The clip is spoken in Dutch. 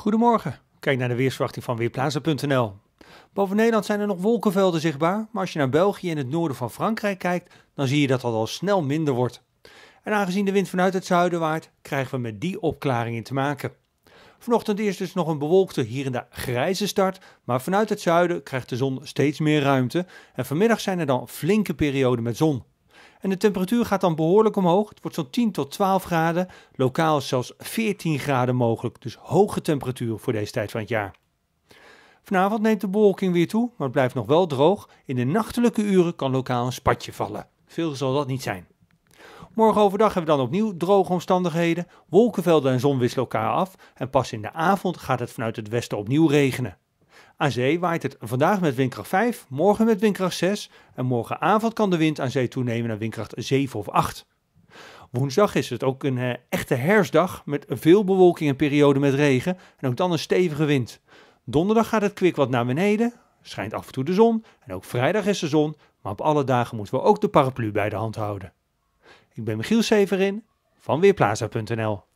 Goedemorgen. Kijk naar de weersverwachting van Weerplaza.nl. Boven Nederland zijn er nog wolkenvelden zichtbaar, maar als je naar België en het noorden van Frankrijk kijkt, dan zie je dat dat al snel minder wordt. En aangezien de wind vanuit het zuiden waait, krijgen we met die opklaringen te maken. Vanochtend is dus nog een bewolkte hier en daar grijze start, maar vanuit het zuiden krijgt de zon steeds meer ruimte en vanmiddag zijn er dan flinke perioden met zon. En de temperatuur gaat dan behoorlijk omhoog. Het wordt zo'n 10 tot 12 graden. Lokaal zelfs 14 graden mogelijk. Dus hoge temperatuur voor deze tijd van het jaar. Vanavond neemt de bewolking weer toe, maar het blijft nog wel droog. In de nachtelijke uren kan lokaal een spatje vallen. Veel zal dat niet zijn. Morgen overdag hebben we dan opnieuw droge omstandigheden. Wolkenvelden en zon wisselen elkaar af. En pas in de avond gaat het vanuit het westen opnieuw regenen. Aan zee waait het vandaag met windkracht 5, morgen met windkracht 6 en morgenavond kan de wind aan zee toenemen naar windkracht 7 of 8. Woensdag is het ook een eh, echte herfstdag met veel bewolking en periode met regen en ook dan een stevige wind. Donderdag gaat het kwik wat naar beneden, schijnt af en toe de zon en ook vrijdag is de zon, maar op alle dagen moeten we ook de paraplu bij de hand houden. Ik ben Michiel Severin van Weerplaza.nl